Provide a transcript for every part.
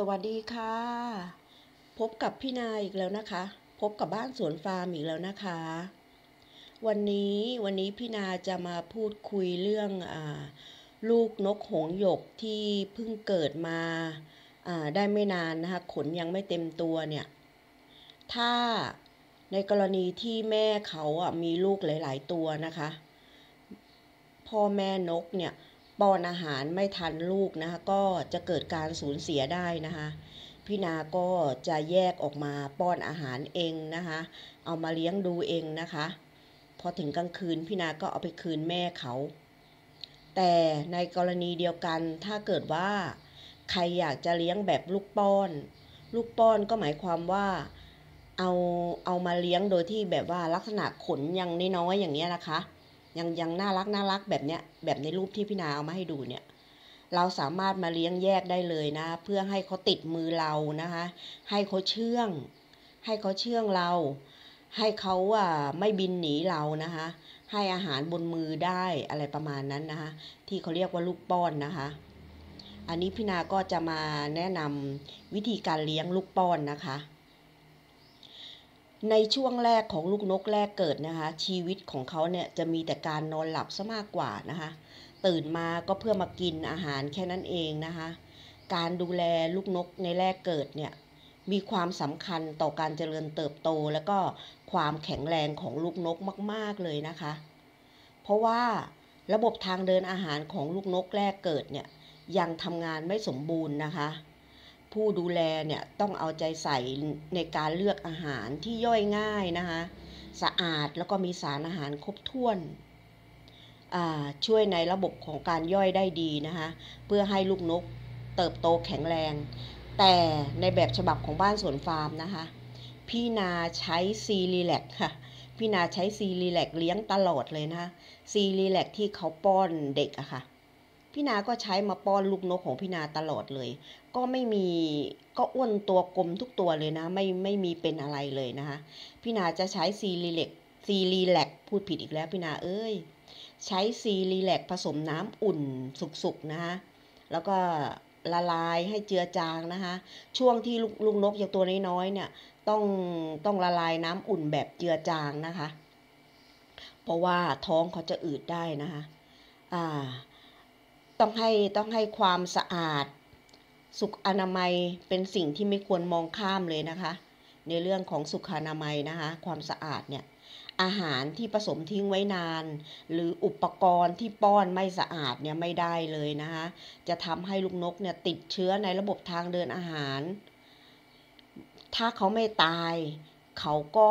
สวัสดีค่ะพบกับพี่นาอีกแล้วนะคะ พบกับบ้านสวนฟาร์มอีกแล้วนะคะ วันนี้วันนี้พี่นาจะมาพูดคุยเรื่องอลูกนกหงหยกที่เพิ่งเกิดมาาได้ไม่นานนะคะ ขนยังไม่เต็มตัวเนี่ยถ้าในกรณีที่แม่เขาอ่ะมีลูกหลายๆ ตัวนะคะ พ่อแม่นกเนี่ยป้อนอาหารไม่ทันลูกนะคะก็จะเกิดการสูญเสียได้นะคะพี่นาก็จะแยกออกมาป้อนอาหารเองนะคะเอามาเลี้ยงดูเองนะคะ พอถึงกลางคืนพี่นาก็เอาไปคืนแม่เขา แต่ในกรณีเดียวกันถ้าเกิดว่าใครอยากจะเลี้ยงแบบลูกป้อน ลูกป้อนก็หมายความว่าเอาเอามาเลี้ยงโดยที่แบบว่าลักษณะขนยังน้อยๆอย่างเงี้ยนะคะยังยัง น่ารักน่ารักแบบ เนี้ย แบบในรูปที่ พี่ นาเอามาให้ดูเนี่ยเราสามารถมาเลี้ยงแยกได้เลยนะ เพื่อให้เขาติดมือเรานะคะ ให้เขาเชื่องให้เขาเชื่องเรา ให้เขาอ่าไม่บินหนีเรานะคะ ให้อาหารบนมือได้อะไรประมาณนั้นนะคะ ที่เขาเรียกว่าลูกป้อนนะคะ อันนี้พี่นาก็จะมาแนะนำวิธีการเลี้ยงลูกป้อนนะคะในช่วงแรกของลูกนกแรกเกิดนะคะ ชีวิตของเขาเนี่ยจะมีแต่การนอนหลับซะมากกว่านะคะ ตื่นมาก็เพื่อมากินอาหารแค่นั้นเองนะคะ การดูแลลูกนกในแรกเกิดเนี่ยมีความสำคัญต่อการเจริญเติบโตและก็ความแข็งแรงของลูกนกมาก ๆ เลยนะคะ เพราะว่าระบบทางเดินอาหารของลูกนกแรกเกิดเนี่ยยังทำงานไม่สมบูรณ์นะคะผู้ดูแลเนี่ยต้องเอาใจใส่ในการเลือกอาหารที่ย่อยง่ายนะคะ สะอาดแล้วก็มีสารอาหารครบถ้วน ช่วยในระบบของการย่อยได้ดีนะคะ เพื่อให้ลูกนกเติบโตแข็งแรง แต่ในแบบฉบับของบ้านสวนฟาร์มนะคะ พี่นาใช้ซีรีแลกค่ะพี่นาใช้ซีรีแลกเลี้ยงตลอดเลยนะคะซีรีแลกที่เขาป้อนเด็กอะค่ะพี่นา ก็ใช้มาป้อนลูกนกของพี่นาตลอดเลย ก็ไม่มี ก็อ้วนตัวกลมทุกตัวเลยนะ ไม่ไม่มีเป็นอะไรเลยนะคะพี่นาจะใช้ซีรีเล็ก ซีรีแลกพูดผิดอีกแล้วพี่นาเอ้ย ใช้ซีรีแลกผสมน้ำอุ่นสุกๆนะคะแล้วก็ละลายให้เจือจางนะคะ ช่วงที่ลูกนกอย่างตัวน้อยๆเนี่ย ต้องต้องละลายน้ำอุ่นแบบเจือจางนะคะ เพราะว่าท้องเขาจะอืดได้นะคะอ่าต้องให้ต้องให้ความสะอาด สุขอนามัยเป็นสิ่งที่ไม่ควรมองข้ามเลยนะคะ ในเรื่องของสุขอนามัยนะคะ ความสะอาด เนี่ย อาหารที่ผสมทิ้ง ไว้นานหรืออุปกรณ์ที่ป้อนไม่สะอาด เนี่ย ไม่ได้เลยนะคะจะทำให้ ลูกนก เนี่ย ติดเชื้อในระบบทางเดินอาหาร ถ้าเขาไม่ตายเขาก็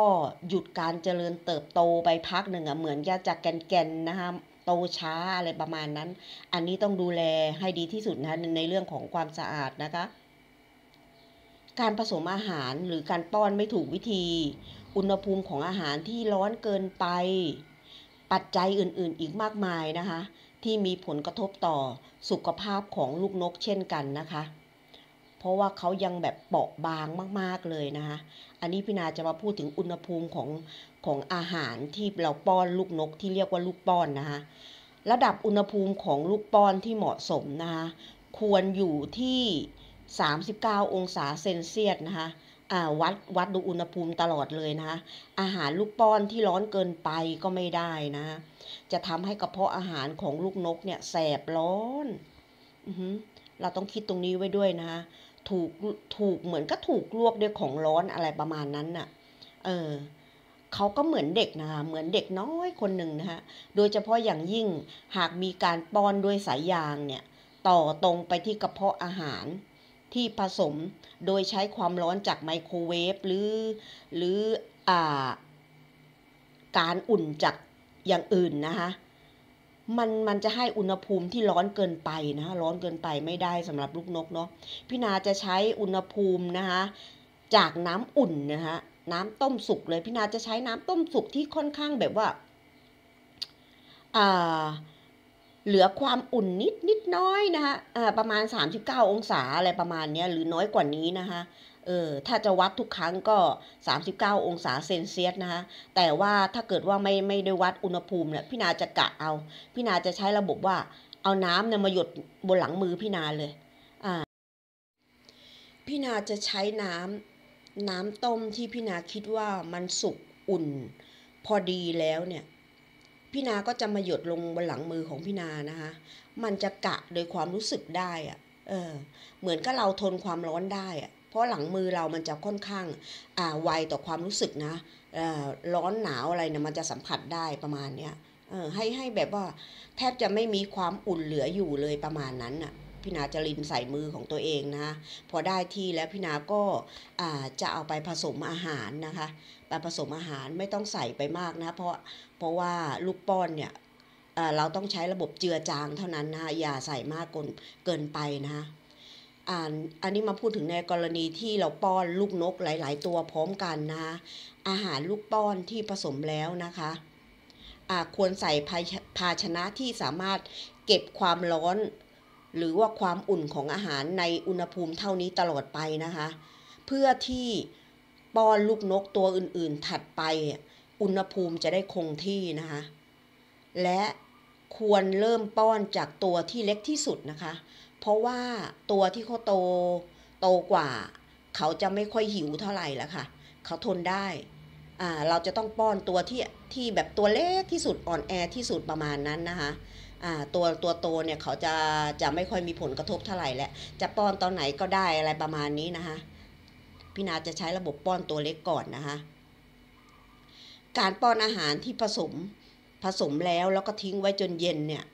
หยุดการเจริญเติบโตไปพักหนึ่งอะ่ะเหมือนยาจากแกนๆนะคะโตช้า อะไร ประมาณนั้น อันนี้ต้องดูแลให้ดีที่สุดนะในเรื่องของความสะอาด นะคะ การผสมอาหารหรือการป้อนไม่ถูกวิธี อุณหภูมิของอาหารที่ร้อนเกินไป ปัจจัยอื่น ๆอีกมากมาย นะคะ ที่มีผลกระทบต่อสุขภาพของลูกนกเช่นกัน นะคะ เพราะว่าเขายังแบบเปราะบางมาก ๆเลยนะคะ อันนี้พี่นาจะมาพูดถึงอุณหภูมิของของ อาหารที่เราป้อนลูกนก ที่เรียกว่าลูกป้อนนะคะ ระดับอุณหภูมิของลูกป้อนที่เหมาะสมนะคะควรอยู่ที่ 39 องศาเซนเซียสนะคะวัดวัดดูอุณหภูมิ ตลอดเลยนะคะอาหารลูกป้อนที่ร้อนเกินไปก็ไม่ได้นะจะทำให้กระเพาะอาหารของลูกนกเนี่ย แสบร้อนอเราต้องคิดตรงนี้ไว้ด้วยนะคะถูกถูกเหมือนก็ ถูกลวกด้วยของร้อนอะไรประมาณนั้นน่ะเออเขาก็เหมือนเด็กนะคะ เหมือนเด็กน้อยคนหนึ่งนะคะ โดยเฉพาะอย่างยิ่งหากมีการป้อนด้วยสายยางเนี่ยต่อตรงไปที่กระเพาะอาหารที่ผสมโดยใช้ความร้อนจากไมโครเวฟหรือหรืออการอุ่นจากอย่างอื่นนะคะมันมันจะให้อุณหภูมิที่ร้อนเกินไปนะคะร้อนเกินไปไม่ได้สำหรับลูกนกเนาะพี่นาจะใช้อุณหภูมินะคะจากน้ำอุ่นนะคะน้ำต้มสุกเลยพี่นาจะใช้น้ำต้มสุกที่ค่อนข้างแบบว่า เหลือความอุ่นนิดนิดน้อยนะคะประมาณ39องศาอะไรประมาณนี้หรือน้อยกว่านี้นะคะเออถ้าจะวัดทุกครั้งก็ 39 องศาเซนเซียสนะคะแต่ว่าถ้าเกิดว่าไม่ไม่ได้วัดอุณหภูมิเนี่ยพี่นาจะกะเอาพี่นาจะใช้ระบบว่าเอาน้ำเนี่ยมาหยดบนหลังมือพี่นาเลย อ่าพี่นาจะใช้น้ำน้ำต้มที่พี่นาคิดว่ามันสุกอุ่น พอดีแล้วเนี่ยพี่นาก็จะมาหยดลงบนหลังมือของพี่นานะคะ มันจะกะโดยความรู้สึกได้อะเออเหมือนกับเราทนความร้อนได้อะเพราะหลังมือเรามันจะค่อนข้างอ่าไวต่อความรู้สึกนะร้อนหนาวอะไรเนี่ยมันจะสัมผัสได้ประมาณเนี้ยให้ให้แบบว่า แทบจะไม่มีความอุ่นเหลืออยู่เลยประมาณนั้นอ่ะพี่นาจะลินใส่มือของตัวเองนะคะพอได้ที่แล้วพี่นาก็จะเอาไปผสมอาหารนะคะไปผสมอาหารไม่ต้องใส่ไปมากนะ เพราะเพราะว่าลูกป้อนเนี่ยเราต้องใช้ระบบเจือจางเท่านั้นนะคะอย่าใส่มากเกินไปนะคะอันนี้มาพูดถึงในกรณีที่เราป้อนลูกนกหลาย ๆ ตัวพร้อมกันนะคะอาหารลูกป้อนที่ผสมแล้วนะคะควรใส่ภาชนะที่สามารถเก็บความร้อนหรือว่าความอุ่นของอาหารในอุณหภูมิเท่านี้ตลอดไปนะคะ เพื่อที่ป้อนลูกนกตัวอื่นๆถัดไปอุณหภูมิจะได้คงที่นะคะ และควรเริ่มป้อนจากตัวที่เล็กที่สุดนะคะ เพราะว่าตัวที่เขาโต โตกว่า เขาจะไม่ค่อยหิวเท่าไหร่ละค่ะเขาทนได้เราจะต้องป้อนตัวที่ที่แบบตัวเล็กที่สุดอ่อนแอที่สุดประมาณนั้นนะคะตัวตัวโตเนี่ยเขาจะจะไม่ค่อยมีผลกระทบเท่าไหร่แหละจะป้อนตอนไหนก็ได้อะไรประมาณนี้นะคะพี่นาจะใช้ระบบป้อนตัวเล็กก่อนนะคะ การป้อนอาหารที่ผสมผสมแล้วแล้วก็ทิ้งไว้จนเย็นเนี่ย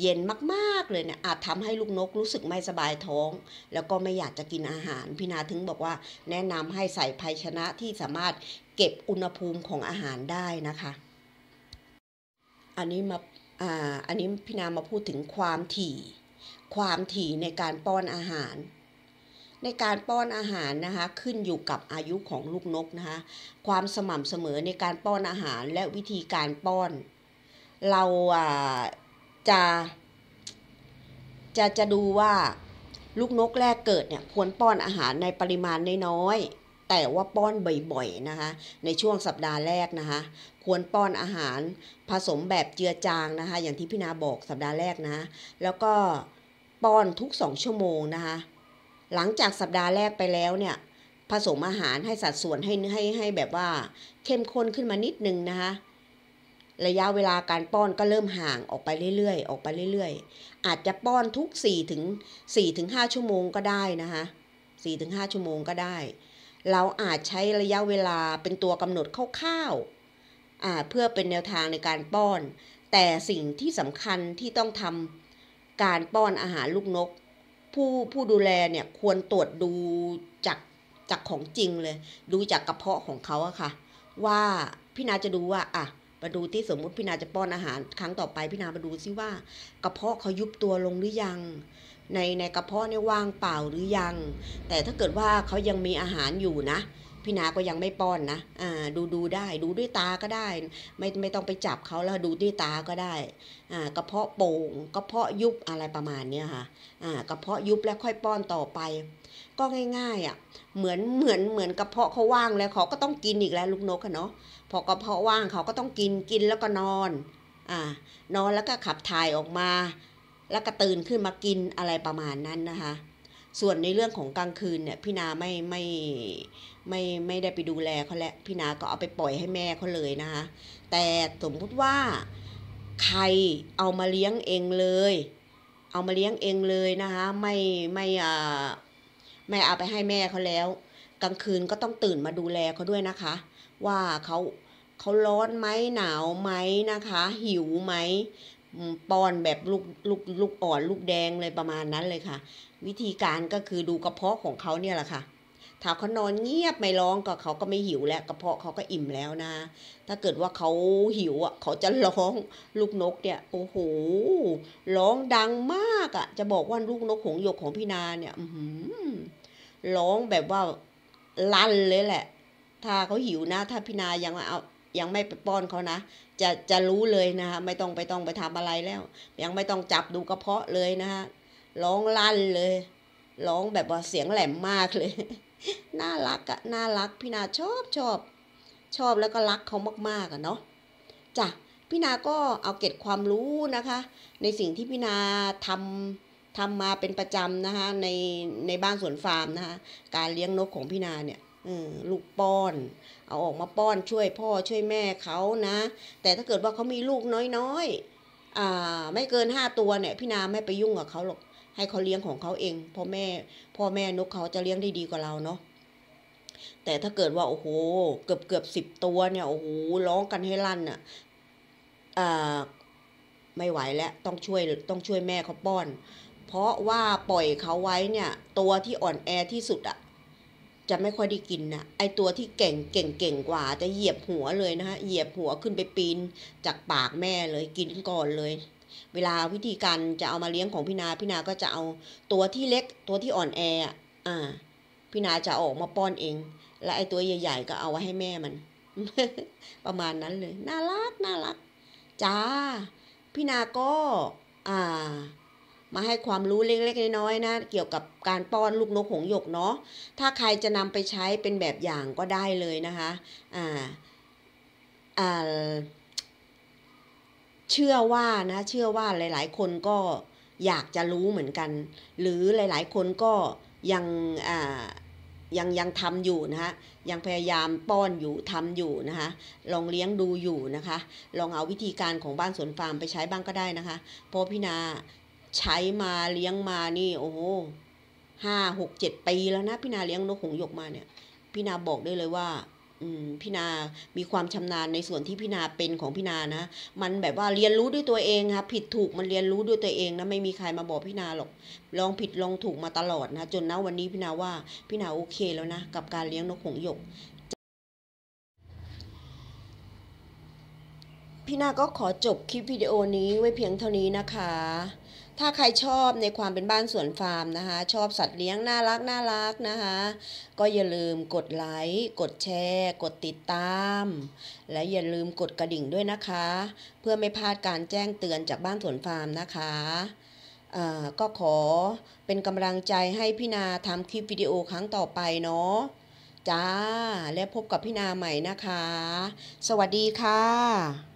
เย็นมากๆเลยเนี่ยอาจทำให้ลูกนก รู้สึกไม่สบายท้อง แล้วก็ไม่อยากจะกินอาหารพี่นาถึงบอกว่าแนะนำให้ใส่ภาชนะที่สามารถเก็บอุณหภูมิของอาหารได้นะคะ อันนี้มาอ่า อันนี้พี่นามาพูดถึงความถี่ความถี่ในการป้อนอาหาร ในการป้อนอาหารนะคะขึ้นอยู่กับอายุของลูกนกนะคะความสม่ำเสมอในการป้อนอาหารและวิธีการป้อน เราจะจะจะดูว่าลูกนกแรกเกิดเนี่ยควรป้อนอาหารในปริมาณน้อยแต่ว่าป้อนบ่อยๆนะคะ ในช่วงสัปดาห์แรกนะคะ ควรป้อนอาหารผสมแบบเจือจางนะคะ อย่างที่พี่นาบอกสัปดาห์แรกนะ แล้วก็ป้อนทุกสองชั่วโมงนะคะ หลังจากสัปดาห์แรกไปแล้วเนี่ย ผสมอาหารให้สัดส่วนให้ให้ให้แบบว่า เข้มข้นขึ้นมานิดนึงนะคะ ระยะเวลาการป้อนก็เริ่มห่างออกไปเรื่อยๆ ออกไปเรื่อยๆ อาจจะป้อนทุก4ถึง4ถึง5ชั่วโมงก็ได้นะคะ4ถึง5ชั่วโมงก็ได้เราอาจใช้ระยะเวลาเป็นตัวกำหนดคร่าวๆเพื่อเป็นแนวทางในการป้อน แต่สิ่งที่สำคัญที่ต้องทำการป้อนอาหารลูกนก ผู้ผู้ดูแลเนี่ยควรตรวจดูจากจากของจริงเลยดูจากกระเพาะของเขาอะค่ะว่าพี่นาจะดูว่าอะมาดูที่สมมติพี่นา จะป้อนอาหารครั้งต่อไป พี่นามาดูซิว่า กระเพาะเขายุบตัวลงหรือยัง ในในกระเพาะเนี่ยว่างเปล่าหรือยัง แต่ถ้าเกิดว่าเขายังมีอาหารอยู่นะพี่นา ก็ยังไม่ป้อนนะอ่าดูดูได้ดูด้วยตาก็ได้ ไม่ไม่ต้องไปจับเขาแล้วดูด้วยตาก็ได้อ่ากระเพาะโป่งกระเพาะยุบอะไรประมาณเนี้ยค่ะอ่ากระเพาะยุบแล้วค่อยป้อนต่อไปก็ง่ายๆอะ่ะ เหมือน เหมือน เหมือนกระเพาะเขาว่างแล้วเขาก็ต้องกินอีกแล้วลูกนกอะเนาะพอกระเพาะว่างเขาก็ต้องกิน กินแล้วก็นอน อ่า นอนแล้วก็ขับถ่ายออกมา แล้วก็ตื่นขึ้นมากินอะไรประมาณนั้นนะคะ ส่วนในเรื่องของกลางคืนเนี่ยพี่นาไม่ไม่ไม่ไม่ได้ไปดูแลเขาแล้วพี่นาก็เอาไปปล่อยให้แม่เขาเลยนะคะ แต่สมมติว่าใครเอามาเลี้ยงเองเลย เอามาเลี้ยงเองเลยนะคะ ไม่ไม่อ่าม่เอาไปให้แม่เขาแล้ว กลางคืนก็ต้องตื่นมาดูแลเขาด้วยนะคะ ว่าเขาเขาร้อนไหมหนาวไหมนะคะ หิวไหมป้อนแบบลูกลูกลูกอ่อนลูกแดงเลยประมาณนั้นเลยค่ะ วิธีการก็คือดูกระเพาะของเขาเนี่ยแหละค่ะถ้าเขานอนเงียบไม่ร้องก็เขาก็ไม่หิวแล้วกระเพาะเขาก็อิ่มแล้วนะ ถ้าเกิดว่าเขาหิวอ่ะ เขาจะร้องลูกนกเนี่ย โอ้โหร้องดังมากอ่ะจะบอกว่าลูกนกหงอยกของพี่นาเนี่ยอืร้องแบบว่าลั่นเลยแหละ ถ้าเขาหิวนะ ถ้าพินายังเอา ยังไม่ไปป้อนเขานะ จะจะรู้เลยนะคะไม่ต้องไปต้องไปทำอะไรแล้ว ยังไม่ต้องจับดูกระเพาะเลยนะคะร้องลั่นเลย ร้องแบบว่าเสียงแหลมมากเลย น่ารักอะน่ารักพี่นาชอบชอบ ชอบแล้วก็รักเขามากๆอะเนาะจ้ะพี่นาก็เอาเก็บความรู้นะคะ ในสิ่งที่พี่นาทำทำมาเป็นประจำนะคะในในบ้านสวนฟาร์มนะคะการเลี้ยงนกของพี่นาเนี่ยลูกป้อนเอาออกมาป้อนช่วยพ่อช่วยแม่เขานะแต่ถ้าเกิดว่าเขามีลูกน้อยๆไม่เกิน5ตัวเนี่ยพี่นาไม่ไปยุ่งกับเขาหรอกให้เขาเลี้ยงของเขาเองพ่อแม่ พ่อแม่นกเขาจะเลี้ยงได้ ดีกว่าเราเนาะแต่ถ้าเกิดว่าโอ้โห เกือบเกือบสิบตัวเนี่ยโอ้โหร้องกันให้ลั่นอะอ่ะไม่ไหวแล้วต้องช่วยต้องช่วยแม่เขาป้อนเพราะว่าปล่อยเขาไว้เนี่ยตัวที่อ่อนแอที่สุดอะจะไม่ค่อยได้กินนะไอตัวที่เก่งเก่งเก่งกว่า จะเหยียบหัวเลยนะฮะเหยียบหัวขึ้นไปปีนจากปากแม่เลยกินก่อนเลย เวลาวิธีการจะเอามาเลี้ยงของพี่นาพี่นาก็จะเอาตัวที่เล็ก ตัวที่อ่อนแออ่ะพี่นาจะออกมาป้อนเอง และไอตัวใหญ่ๆก็เอาไว้ให้แม่มัน ประมาณนั้นเลยน่ารักน่ารักจ้าพี่นาก็ อ่ามา ให้ความรู้เล็ก ๆ น้อยๆนะเกี่ยวกับการป้อนลูกนกหงหยกเนาะถ้าใครจะนำไปใช้เป็นแบบอย่างก็ได้เลย นะคะ อ่าอ่าเชื่อว่านะเชื่อว่าหลายๆ คนก็อยากจะรู้เหมือนกัน หรือหลายๆคนก็ยังอ่ายัง ยังทำอยู่ นะฮะยังพยายามป้อนอยู่ทำอยู่ นะคะลองเลี้ยงดูอยู่ นะคะ ลองเอาวิธีการของบ้านสวนฟาร์มไปใช้บ้างก็ได้นะคะเพราะพี่นาใช้มาเลี้ยงมานี่ โอ้โหห้าหกเจ็ดปีแล้วนะพี่นาเลี้ยงนกหงยกมาเนี่ยพี่นาบอกได้เลยว่า อืมพี่นามีความชำนาญในส่วนที่พี่นาเป็นของพี่นานะมันแบบว่าเรียนรู้ด้วยตัวเองครับผิดถูกมันเรียนรู้ด้วยตัวเองนะไม่มีใครมาบอกพี่นาหรอก ลองผิดลองถูกมาตลอดนะจนณวันนี้พี่นาว่าพี่นาโอเคแล้วนะกับการเลี้ยงนกหงยกพี่นาก็ขอจบคลิปวิดีโอนี้ไว้เพียงเท่านี้นะคะถ้าใครชอบในความเป็นบ้านสวนฟาร์มนะคะ ชอบสัตว์เลี้ยงน่ารักน่ารักนะคะ ก็อย่าลืมกดไลค์กดแชร์กดติดตาม และอย่าลืมกดกระดิ่งด้วยนะคะ เพื่อไม่พลาดการแจ้งเตือนจากบ้านสวนฟาร์มนะคะ ก็ขอเป็นกำลังใจให้พี่นาทำคลิปวิดีโอครั้งต่อไปเนาะจ้าและพบกับพี่นาใหม่นะคะ สวัสดีค่ะ